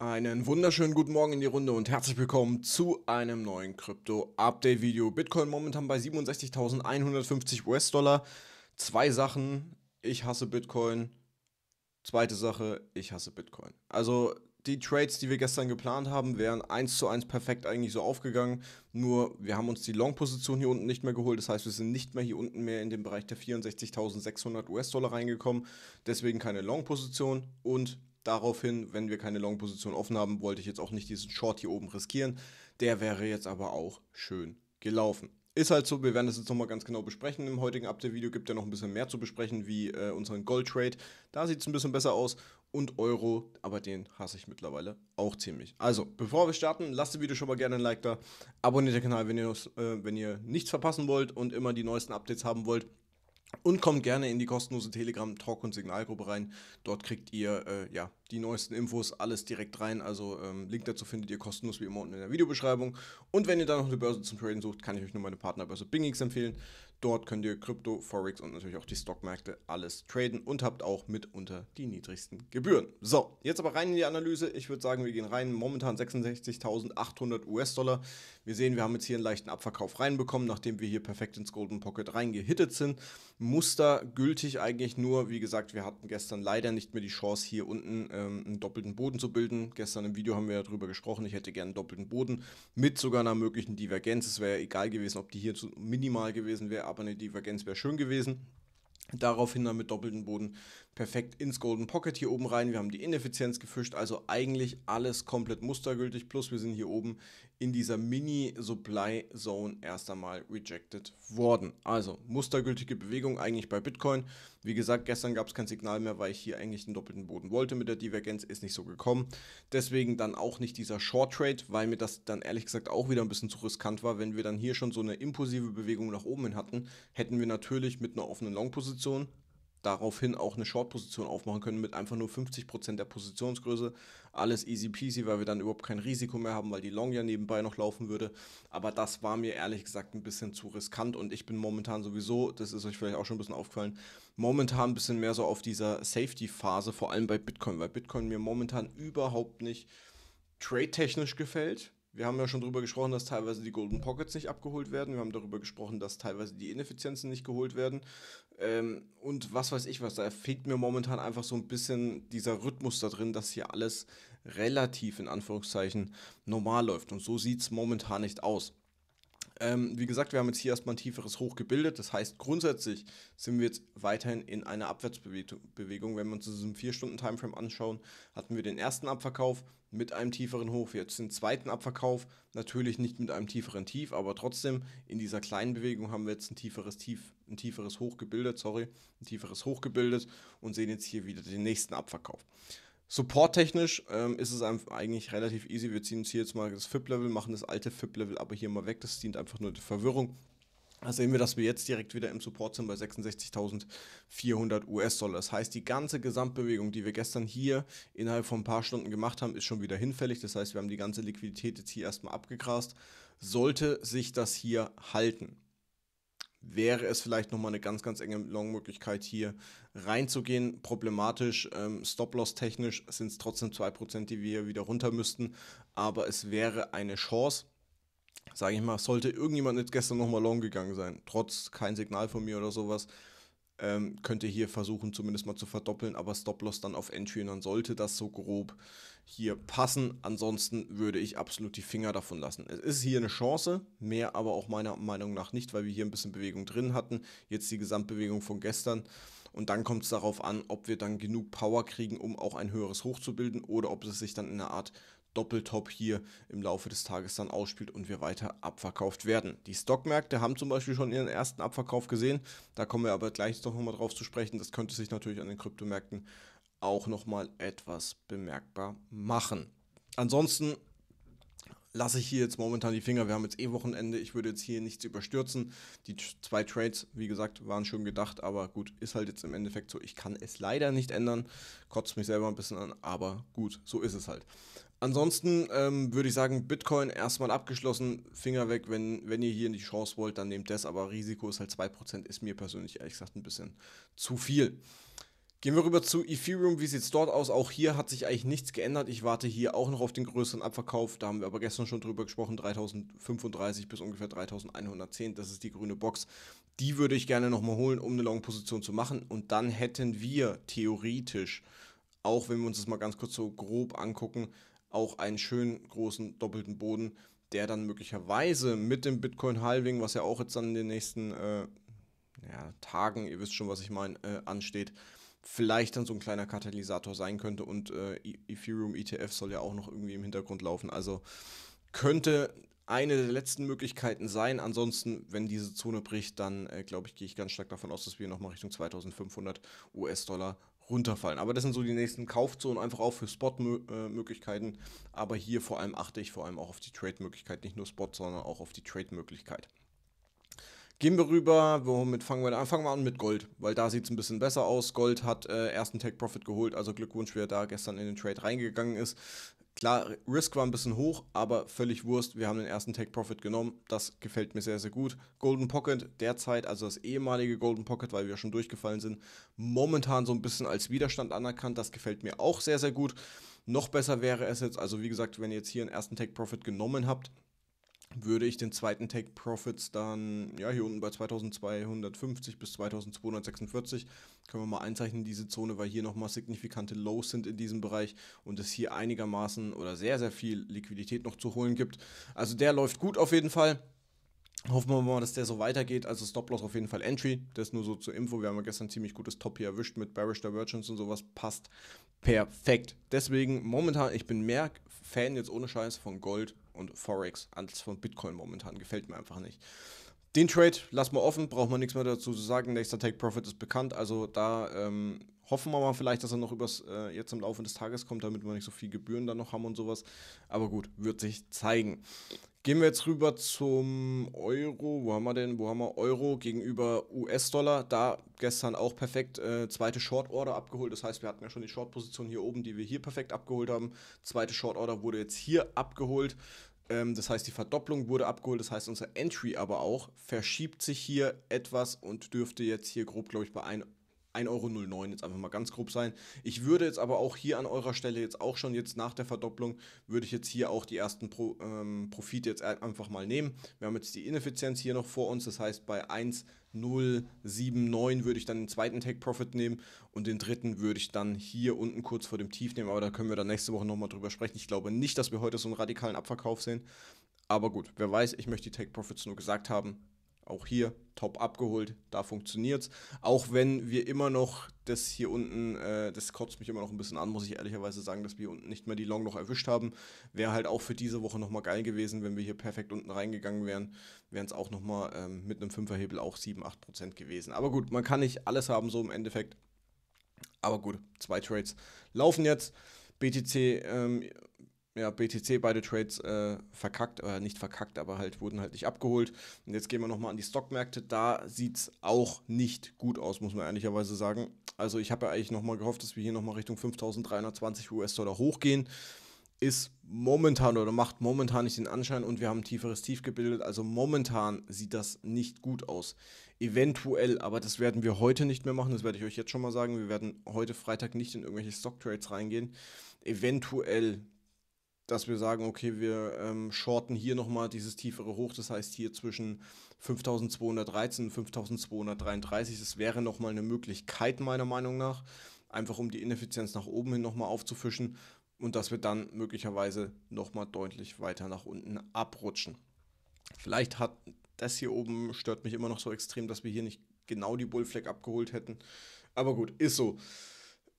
Einen wunderschönen guten Morgen in die Runde und herzlich willkommen zu einem neuen Krypto-Update-Video. Bitcoin momentan bei 67.150 US-Dollar. Zwei Sachen, ich hasse Bitcoin. Zweite Sache, ich hasse Bitcoin. Also die Trades, die wir gestern geplant haben, wären 1 zu 1 perfekt eigentlich so aufgegangen. Nur wir haben uns die Long-Position hier unten nicht mehr geholt. Das heißt, wir sind nicht mehr hier unten mehr in den Bereich der 64.600 US-Dollar reingekommen. Deswegen keine Long-Position und daraufhin, wenn wir keine Long-Position offen haben, wollte ich jetzt auch nicht diesen Short hier oben riskieren. Der wäre jetzt aber auch schön gelaufen. Ist halt so, wir werden das jetzt nochmal ganz genau besprechen. Im heutigen Update-Video gibt ja noch ein bisschen mehr zu besprechen, wie äh, unseren Gold-Trade. Da sieht es ein bisschen besser aus. Und Euro, aber den hasse ich mittlerweile auch ziemlich. Also, bevor wir starten, lasst dem Video schon mal gerne ein Like da. Abonniert den Kanal, wenn ihr, äh, wenn ihr nichts verpassen wollt und immer die neuesten Updates haben wollt. Und kommt gerne in die kostenlose Telegram Talk und Signalgruppe rein. Dort kriegt ihr äh, ja, die neuesten Infos, alles direkt rein. Also ähm, Link dazu findet ihr kostenlos wie immer unten in der Videobeschreibung. Und wenn ihr dann noch eine Börse zum Traden sucht, kann ich euch nur meine Partnerbörse BingX empfehlen. Dort könnt ihr Krypto, Forex und natürlich auch die Stockmärkte alles traden und habt auch mitunter die niedrigsten Gebühren. So, jetzt aber rein in die Analyse. Ich würde sagen, wir gehen rein. Momentan 66.800 US-Dollar. Wir sehen, wir haben jetzt hier einen leichten Abverkauf reinbekommen, nachdem wir hier perfekt ins Golden Pocket reingehittet sind. Muster gültig eigentlich nur, wie gesagt, wir hatten gestern leider nicht mehr die Chance, hier unten ähm, einen doppelten Boden zu bilden. Gestern im Video haben wir darüber gesprochen, ich hätte gerne einen doppelten Boden mit sogar einer möglichen Divergenz. Es wäre ja egal gewesen, ob die hier zu minimal gewesen wäre, aber eine Divergenz wäre schön gewesen. Daraufhin dann mit doppelten Boden perfekt ins Golden Pocket hier oben rein. Wir haben die Ineffizienz gefischt, also eigentlich alles komplett mustergültig. Plus wir sind hier oben in dieser Mini-Supply Zone erst einmal rejected worden. Also mustergültige Bewegung eigentlich bei Bitcoin. Wie gesagt, gestern gab es kein Signal mehr, weil ich hier eigentlich den doppelten Boden wollte mit der Divergenz, ist nicht so gekommen. Deswegen dann auch nicht dieser Short Trade, weil mir das dann ehrlich gesagt auch wieder ein bisschen zu riskant war. Wenn wir dann hier schon so eine impulsive Bewegung nach oben hin hatten, hätten wir natürlich mit einer offenen Long-Position daraufhin auch eine Short-Position aufmachen können mit einfach nur 50% der Positionsgröße. Alles easy peasy, weil wir dann überhaupt kein Risiko mehr haben, weil die Long ja nebenbei noch laufen würde. Aber das war mir ehrlich gesagt ein bisschen zu riskant und ich bin momentan sowieso, das ist euch vielleicht auch schon ein bisschen aufgefallen, momentan ein bisschen mehr so auf dieser Safety-Phase, vor allem bei Bitcoin, weil Bitcoin mir momentan überhaupt nicht trade-technisch gefällt wir haben ja schon darüber gesprochen, dass teilweise die Golden Pockets nicht abgeholt werden. Wir haben darüber gesprochen, dass teilweise die Ineffizienzen nicht geholt werden. Ähm, und was weiß ich was, da fehlt mir momentan einfach so ein bisschen dieser Rhythmus da drin, dass hier alles relativ in Anführungszeichen normal läuft. Und so sieht es momentan nicht aus. Ähm, wie gesagt, wir haben jetzt hier erstmal ein tieferes Hoch gebildet. Das heißt, grundsätzlich sind wir jetzt weiterhin in einer Abwärtsbewegung. Wenn wir uns diesen 4-Stunden-Timeframe anschauen, hatten wir den ersten Abverkauf mit einem tieferen Hoch, jetzt den zweiten Abverkauf, natürlich nicht mit einem tieferen Tief, aber trotzdem in dieser kleinen Bewegung haben wir jetzt ein tieferes Tief, ein tieferes Hoch gebildet, sorry, ein tieferes Hoch gebildet und sehen jetzt hier wieder den nächsten Abverkauf. Support-technisch ähm, ist es eigentlich relativ easy. Wir ziehen uns hier jetzt mal das FIP-Level, machen das alte FIP-Level aber hier mal weg. Das dient einfach nur der Verwirrung. Da sehen wir, dass wir jetzt direkt wieder im Support sind bei 66.400 US-Dollar. Das heißt, die ganze Gesamtbewegung, die wir gestern hier innerhalb von ein paar Stunden gemacht haben, ist schon wieder hinfällig. Das heißt, wir haben die ganze Liquidität jetzt hier erstmal abgegrast. Sollte sich das hier halten, wäre es vielleicht nochmal eine ganz, ganz enge Long-Möglichkeit hier reinzugehen. Problematisch, ähm, Stop-Loss-technisch sind es trotzdem 2%, die wir hier wieder runter müssten, aber es wäre eine Chance. Sage ich mal, sollte irgendjemand jetzt gestern nochmal long gegangen sein, trotz kein Signal von mir oder sowas, ähm, könnt hier versuchen, zumindest mal zu verdoppeln, aber Stop-Loss dann auf Entry und dann sollte das so grob hier passen. Ansonsten würde ich absolut die Finger davon lassen. Es ist hier eine Chance, mehr aber auch meiner Meinung nach nicht, weil wir hier ein bisschen Bewegung drin hatten. Jetzt die Gesamtbewegung von gestern. Und dann kommt es darauf an, ob wir dann genug Power kriegen, um auch ein höheres Hoch zu bilden oder ob es sich dann in einer Art Doppeltop hier im Laufe des Tages dann ausspielt und wir weiter abverkauft werden. Die Stockmärkte haben zum Beispiel schon ihren ersten Abverkauf gesehen. Da kommen wir aber gleich doch nochmal drauf zu sprechen. Das könnte sich natürlich an den Kryptomärkten auch nochmal etwas bemerkbar machen. Ansonsten lasse ich hier jetzt momentan die Finger. Wir haben jetzt eh Wochenende. Ich würde jetzt hier nichts überstürzen. Die zwei Trades, wie gesagt, waren schon gedacht, aber gut, ist halt jetzt im Endeffekt so. Ich kann es leider nicht ändern. Kotzt mich selber ein bisschen an, aber gut, so ist es halt. Ansonsten ähm, würde ich sagen, Bitcoin erstmal abgeschlossen, Finger weg, wenn, wenn ihr hier in die Chance wollt, dann nehmt das, aber Risiko ist halt 2%, ist mir persönlich ehrlich gesagt ein bisschen zu viel. Gehen wir rüber zu Ethereum. Wie sieht es dort aus? Auch hier hat sich eigentlich nichts geändert. Ich warte hier auch noch auf den größeren Abverkauf. Da haben wir aber gestern schon drüber gesprochen. 3035 bis ungefähr 3110. Das ist die grüne Box. Die würde ich gerne nochmal holen, um eine Long-Position zu machen. Und dann hätten wir theoretisch, auch wenn wir uns das mal ganz kurz so grob angucken, auch einen schönen großen doppelten Boden, der dann möglicherweise mit dem Bitcoin-Halving, was ja auch jetzt dann in den nächsten äh, ja, Tagen, ihr wisst schon, was ich meine, äh, ansteht, vielleicht dann so ein kleiner Katalysator sein könnte. Und äh, e-, Ethereum ETF soll ja auch noch irgendwie im Hintergrund laufen. Also könnte eine der letzten Möglichkeiten sein. Ansonsten, wenn diese Zone bricht, dann äh, glaube ich, gehe ich ganz stark davon aus, dass wir nochmal Richtung 2500 US-Dollar runterfallen. Aber das sind so die nächsten Kaufzonen, einfach auch für Spot-Möglichkeiten. Äh, Aber hier vor allem achte ich vor allem auch auf die Trade-Möglichkeit, nicht nur Spot, sondern auch auf die Trade-Möglichkeit. Gehen wir rüber, womit fangen wir an? Fangen wir an mit Gold, weil da sieht es ein bisschen besser aus. Gold hat äh, ersten Tech Profit geholt, also Glückwunsch, wer da gestern in den Trade reingegangen ist. Klar, Risk war ein bisschen hoch, aber völlig Wurst. Wir haben den ersten Take Profit genommen. Das gefällt mir sehr, sehr gut. Golden Pocket derzeit, also das ehemalige Golden Pocket, weil wir schon durchgefallen sind, momentan so ein bisschen als Widerstand anerkannt. Das gefällt mir auch sehr, sehr gut. Noch besser wäre es jetzt, also wie gesagt, wenn ihr jetzt hier einen ersten Take Profit genommen habt, würde ich den zweiten Take Profits dann, ja, hier unten bei 2250 bis 2246, können wir mal einzeichnen, diese Zone, weil hier nochmal signifikante Lows sind in diesem Bereich und es hier einigermaßen oder sehr, sehr viel Liquidität noch zu holen gibt. Also der läuft gut auf jeden Fall. Hoffen wir mal, dass der so weitergeht. Also Stop-Loss auf jeden Fall Entry. Das nur so zur Info. Wir haben ja gestern ziemlich gutes Top hier erwischt mit Bearish Divergence und sowas. Passt perfekt. Deswegen momentan, ich bin mehr Fan jetzt ohne Scheiß von Gold und Forex, als von Bitcoin momentan. Gefällt mir einfach nicht. Den Trade lassen wir offen, braucht man nichts mehr dazu zu sagen. Nächster Take Profit ist bekannt, also da ähm, hoffen wir mal vielleicht, dass er noch übers, äh, jetzt im Laufe des Tages kommt, damit wir nicht so viel Gebühren dann noch haben und sowas. Aber gut, wird sich zeigen. Gehen wir jetzt rüber zum Euro. Wo haben wir denn? Wo haben wir Euro gegenüber US-Dollar? Da gestern auch perfekt äh, zweite Short-Order abgeholt. Das heißt, wir hatten ja schon die Short-Position hier oben, die wir hier perfekt abgeholt haben. Zweite Short-Order wurde jetzt hier abgeholt. Ähm, das heißt, die Verdopplung wurde abgeholt. Das heißt, unser Entry aber auch verschiebt sich hier etwas und dürfte jetzt hier grob, glaube ich, bei 1,09 Euro jetzt einfach mal ganz grob sein. Ich würde jetzt aber auch hier an eurer Stelle jetzt auch schon jetzt nach der Verdopplung, würde ich jetzt hier auch die ersten Pro, ähm, Profite jetzt einfach mal nehmen. Wir haben jetzt die Ineffizienz hier noch vor uns, das heißt bei 1,09 Euro. 0,79 würde ich dann den zweiten Take Profit nehmen und den dritten würde ich dann hier unten kurz vor dem Tief nehmen, aber da können wir dann nächste Woche nochmal drüber sprechen. Ich glaube nicht, dass wir heute so einen radikalen Abverkauf sehen, aber gut, wer weiß, ich möchte die Take Profits nur gesagt haben auch hier top abgeholt, da funktioniert es. Auch wenn wir immer noch das hier unten, äh, das kotzt mich immer noch ein bisschen an, muss ich ehrlicherweise sagen, dass wir hier unten nicht mehr die Long noch erwischt haben. Wäre halt auch für diese Woche nochmal geil gewesen, wenn wir hier perfekt unten reingegangen wären, wären es auch nochmal ähm, mit einem Fünferhebel auch 7, 8% gewesen. Aber gut, man kann nicht alles haben, so im Endeffekt. Aber gut, zwei Trades laufen jetzt. BTC ähm, ja, BTC beide Trades äh, verkackt, äh, nicht verkackt, aber halt wurden halt nicht abgeholt. Und jetzt gehen wir nochmal an die Stockmärkte. Da sieht es auch nicht gut aus, muss man ehrlicherweise sagen. Also ich habe ja eigentlich nochmal gehofft, dass wir hier nochmal Richtung 5320 US-Dollar hochgehen. Ist momentan oder macht momentan nicht den Anschein und wir haben ein tieferes Tief gebildet. Also momentan sieht das nicht gut aus. Eventuell, aber das werden wir heute nicht mehr machen. Das werde ich euch jetzt schon mal sagen. Wir werden heute Freitag nicht in irgendwelche Stocktrades reingehen. Eventuell dass wir sagen, okay, wir ähm, shorten hier nochmal dieses tiefere Hoch, das heißt hier zwischen 5213 und 5233, das wäre nochmal eine Möglichkeit meiner Meinung nach, einfach um die Ineffizienz nach oben hin nochmal aufzufischen und dass wir dann möglicherweise nochmal deutlich weiter nach unten abrutschen. Vielleicht hat das hier oben, stört mich immer noch so extrem, dass wir hier nicht genau die Bullfleck abgeholt hätten, aber gut, ist so.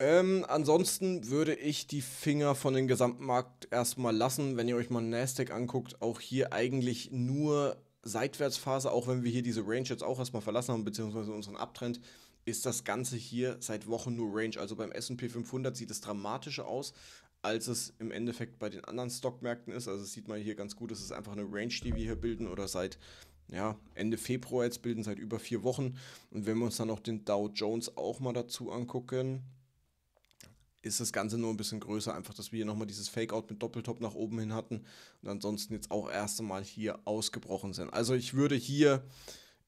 Ähm, ansonsten würde ich die Finger von dem gesamten Markt erstmal lassen. Wenn ihr euch mal Nasdaq anguckt, auch hier eigentlich nur Seitwärtsphase, auch wenn wir hier diese Range jetzt auch erstmal verlassen haben, beziehungsweise unseren Abtrend, ist das Ganze hier seit Wochen nur Range. Also beim SP 500 sieht es dramatischer aus, als es im Endeffekt bei den anderen Stockmärkten ist. Also sieht man hier ganz gut, es ist einfach eine Range, die wir hier bilden oder seit ja, Ende Februar jetzt bilden, seit über vier Wochen. Und wenn wir uns dann noch den Dow Jones auch mal dazu angucken, ist das Ganze nur ein bisschen größer, einfach, dass wir hier nochmal dieses Fakeout mit Doppeltop nach oben hin hatten und ansonsten jetzt auch erst einmal hier ausgebrochen sind. Also ich würde hier,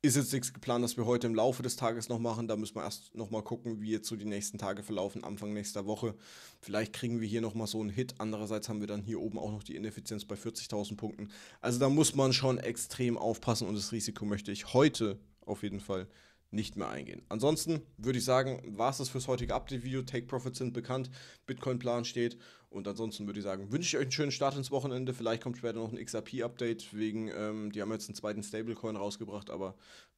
ist jetzt nichts geplant, dass wir heute im Laufe des Tages noch machen, da müssen wir erst nochmal gucken, wie jetzt so die nächsten Tage verlaufen, Anfang nächster Woche. Vielleicht kriegen wir hier nochmal so einen Hit, andererseits haben wir dann hier oben auch noch die Ineffizienz bei 40.000 Punkten. Also da muss man schon extrem aufpassen und das Risiko möchte ich heute auf jeden Fall nicht mehr eingehen. Ansonsten würde ich sagen, war es das fürs heutige Update-Video. Take-Profits sind bekannt, Bitcoin-Plan steht und ansonsten würde ich sagen, wünsche ich euch einen schönen Start ins Wochenende. Vielleicht kommt später noch ein XRP-Update wegen, ähm, die haben jetzt einen zweiten Stablecoin rausgebracht, aber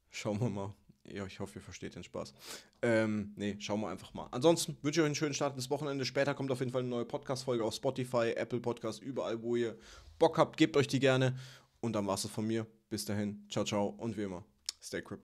schauen wir mal. Ja, ich hoffe, ihr versteht den Spaß. Ähm, nee, schauen wir einfach mal. Ansonsten wünsche ich euch einen schönen Start ins Wochenende. Später kommt auf jeden Fall eine neue Podcast-Folge auf Spotify, Apple Podcast, überall, wo ihr Bock habt, gebt euch die gerne. Und dann war es von mir. Bis dahin, ciao, ciao und wie immer, stay crypto.